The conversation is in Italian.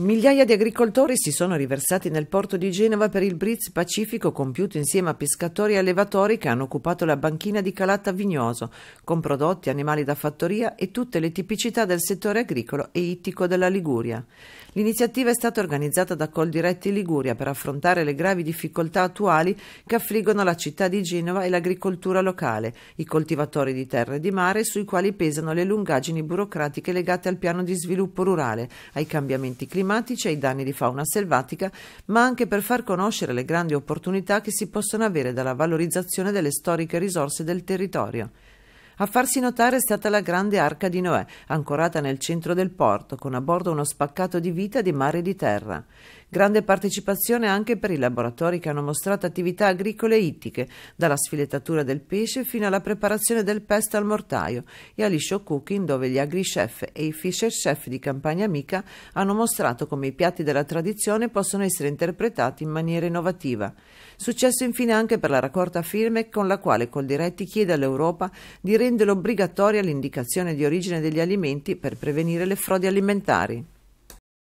Migliaia di agricoltori si sono riversati nel porto di Genova per il Briz Pacifico compiuto insieme a pescatori e allevatori che hanno occupato la banchina di Calata Vignoso, con prodotti, animali da fattoria e tutte le tipicità del settore agricolo e ittico della Liguria. L'iniziativa è stata organizzata da Coldiretti Liguria per affrontare le gravi difficoltà attuali che affliggono la città di Genova e l'agricoltura locale, i coltivatori di terra e di mare sui quali pesano le lungaggini burocratiche legate al piano di sviluppo rurale, ai cambiamenti climatici climatici ai danni di fauna selvatica, ma anche per far conoscere le grandi opportunità che si possono avere dalla valorizzazione delle storiche risorse del territorio. A farsi notare è stata la grande arca di Noè, ancorata nel centro del porto, con a bordo uno spaccato di vita di mare e di terra. Grande partecipazione anche per i laboratori che hanno mostrato attività agricole e ittiche, dalla sfilettatura del pesce fino alla preparazione del pesto al mortaio e all'isho cooking dove gli agri-chef e i fisher chef di Campagna Amica hanno mostrato come i piatti della tradizione possono essere interpretati in maniera innovativa. Successo infine anche per la raccolta firme con la quale Coldiretti chiede all'Europa di rendere obbligatoria l'indicazione di origine degli alimenti per prevenire le frodi alimentari.